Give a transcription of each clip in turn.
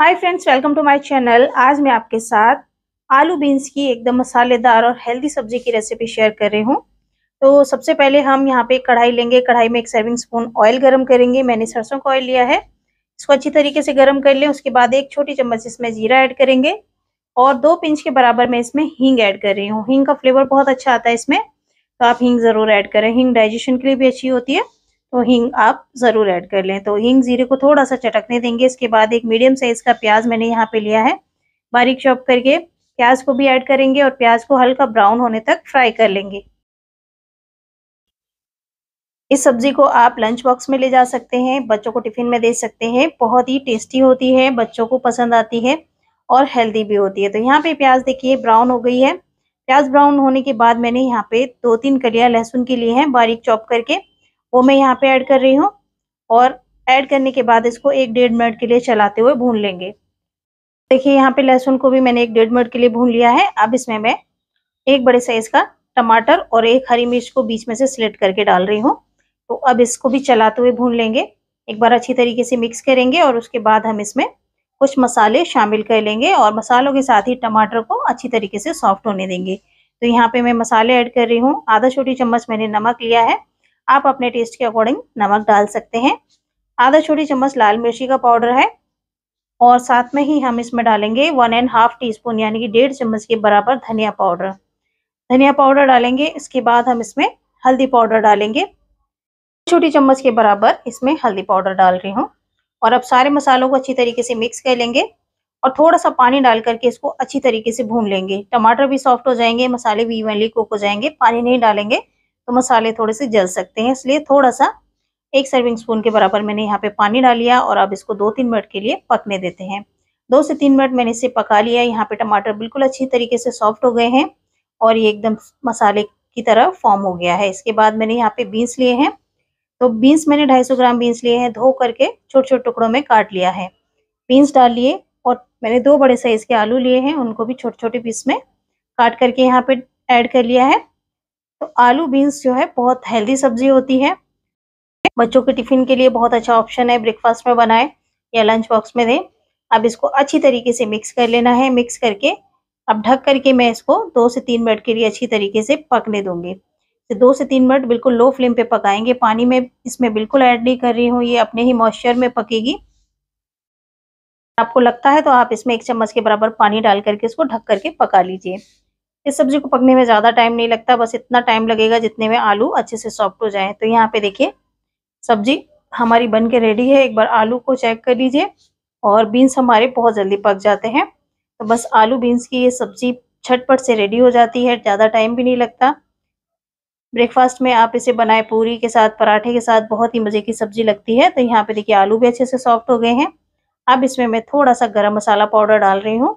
hi friends welcome to my channel आज मैं आपके साथ आलू बीन्स की एकदम मसालेदार और हेल्दी सब्जी की रेसिपी शेयर कर रही हूँ तो सबसे पहले हम यहाँ पे कढ़ाई लेंगे कढ़ाई में एक सर्विंग स्पून ऑयल गरम करेंगे मैंने सरसों का ऑयल लिया है इसको अच्छी तरीके से गर्म कर लें उसके बाद एक छोटी चम्मच इसमें जीरा ऐड करेंगे और दो पिंच के बराबर मैं इसमें हींग ऐड कर रही हूँ हींग का फ्लेवर बहुत अच्छा आता है इसमें तो आप हींग ज़रूर ऐड करें हींग डाइजेशन के लिए भी अच्छी होती है तो हींग आप ज़रूर ऐड कर लें तो हींग ज़ीरे को थोड़ा सा चटकने देंगे इसके बाद एक मीडियम साइज़ का प्याज मैंने यहाँ पे लिया है बारीक चॉप करके प्याज को भी ऐड करेंगे और प्याज को हल्का ब्राउन होने तक फ्राई कर लेंगे इस सब्ज़ी को आप लंच बॉक्स में ले जा सकते हैं बच्चों को टिफ़िन में दे सकते हैं बहुत ही टेस्टी होती है बच्चों को पसंद आती है और हेल्दी भी होती है तो यहाँ पे प्याज देखिए ब्राउन हो गई है प्याज ब्राउन होने के बाद मैंने यहाँ पे दो तीन कलिया लहसुन की ली हैं बारीक चॉप करके वो मैं यहाँ पे ऐड कर रही हूँ और ऐड करने के बाद इसको एक डेढ़ मिनट के लिए चलाते हुए भून लेंगे देखिए यहाँ पे लहसुन को भी मैंने एक डेढ़ मिनट के लिए भून लिया है अब इसमें मैं एक बड़े साइज का टमाटर और एक हरी मिर्च को बीच में से सिलेक्ट करके डाल रही हूँ तो अब इसको भी चलाते हुए भून लेंगे एक बार अच्छी तरीके से मिक्स करेंगे और उसके बाद हम इसमें कुछ मसाले शामिल कर लेंगे और मसालों के साथ ही टमाटर को अच्छी तरीके से सॉफ्ट होने देंगे तो यहाँ पे मैं मसाले ऐड कर रही हूँ आधा छोटी चम्मच मैंने नमक लिया है आप अपने टेस्ट के अकॉर्डिंग नमक डाल सकते हैं आधा छोटी चम्मच लाल मिर्ची का पाउडर है और साथ में ही हम इसमें डालेंगे one and half teaspoon यानी कि डेढ़ चम्मच के बराबर धनिया पाउडर धनिया पाउडर डालेंगे इसके बाद हम इसमें हल्दी पाउडर डालेंगे छोटी चम्मच के बराबर इसमें हल्दी पाउडर डाल रही हूँ और अब सारे मसालों को अच्छी तरीके से मिक्स कर लेंगे और थोड़ा सा पानी डाल करके इसको अच्छी तरीके से भून लेंगे टमाटर भी सॉफ्ट हो जाएंगे मसाले भी इवनली कुक हो जाएंगे पानी नहीं डालेंगे तो मसाले थोड़े से जल सकते हैं इसलिए थोड़ा सा एक सर्विंग स्पून के बराबर मैंने यहाँ पे पानी डाल लिया और अब इसको दो तीन मिनट के लिए पकने देते हैं दो से तीन मिनट मैंने इसे पका लिया यहाँ पे टमाटर बिल्कुल अच्छी तरीके से सॉफ्ट हो गए हैं और ये एकदम मसाले की तरह फॉर्म हो गया है इसके बाद मैंने यहाँ पे बीन्स लिए हैं तो बीन्स मैंने 250 ग्राम बीन्स लिए हैं धो करके छोटे छोटे टुकड़ों में काट लिया है बीन्स डाल लिए और मैंने दो बड़े साइज़ के आलू लिए हैं उनको भी छोटे छोटे पीस में काट करके यहाँ पे ऐड कर लिया है तो आलू बीन्स जो है बहुत हेल्दी सब्जी होती है बच्चों के टिफिन के लिए बहुत अच्छा ऑप्शन है ब्रेकफास्ट में बनाए या लंच बॉक्स में दें अब इसको अच्छी तरीके से मिक्स कर लेना है मिक्स करके अब ढक करके मैं इसको दो से तीन मिनट के लिए अच्छी तरीके से पकने दूंगी तो दो से तीन मिनट बिल्कुल लो फ्लेम पे पकाएंगे पानी में इसमें बिल्कुल ऐड नहीं कर रही हूँ ये अपने ही मॉइस्चर में पकेगी आपको लगता है तो आप इसमें एक चम्मच के बराबर पानी डाल करके इसको ढक करके पका लीजिए इस सब्जी को पकने में ज़्यादा टाइम नहीं लगता बस इतना टाइम लगेगा जितने में आलू अच्छे से सॉफ्ट हो जाए तो यहाँ पे देखिए सब्जी हमारी बन के रेडी है एक बार आलू को चेक कर लीजिए और बीन्स हमारे बहुत जल्दी पक जाते हैं तो बस आलू बीन्स की ये सब्जी छटपट से रेडी हो जाती है ज़्यादा टाइम भी नहीं लगता ब्रेकफास्ट में आप इसे बनाए पूरी के साथ पराठे के साथ बहुत ही मज़े की सब्जी लगती है तो यहाँ पे देखिए आलू भी अच्छे से सॉफ्ट हो गए हैं अब इसमें मैं थोड़ा सा गरम मसाला पाउडर डाल रही हूँ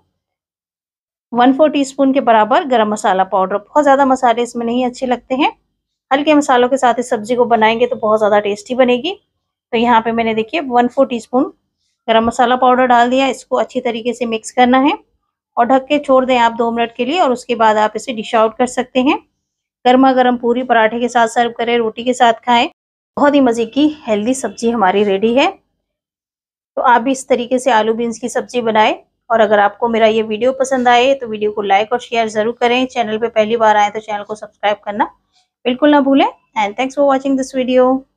वन फोर टी के बराबर गरम मसाला पाउडर बहुत ज़्यादा मसाले इसमें नहीं अच्छे लगते हैं हल्के मसालों के साथ इस सब्ज़ी को बनाएंगे तो बहुत ज़्यादा टेस्टी बनेगी तो यहाँ पे मैंने देखिए वन फोर टी स्पून गर्म मसाला पाउडर डाल दिया इसको अच्छी तरीके से मिक्स करना है और ढक के छोड़ दें आप दो मिनट के लिए और उसके बाद आप इसे डिश आउट कर सकते हैं गर्मा गर्म पूरी पराठे के साथ सर्व करें रोटी के साथ खाएँ बहुत ही मज़े की हेल्दी सब्जी हमारी रेडी है तो आप भी इस तरीके से आलू बीन्स की सब्ज़ी बनाएं और अगर आपको मेरा ये वीडियो पसंद आए तो वीडियो को लाइक और शेयर ज़रूर करें चैनल पर पहली बार आए तो चैनल को सब्सक्राइब करना बिल्कुल ना भूलें and thanks for watching this video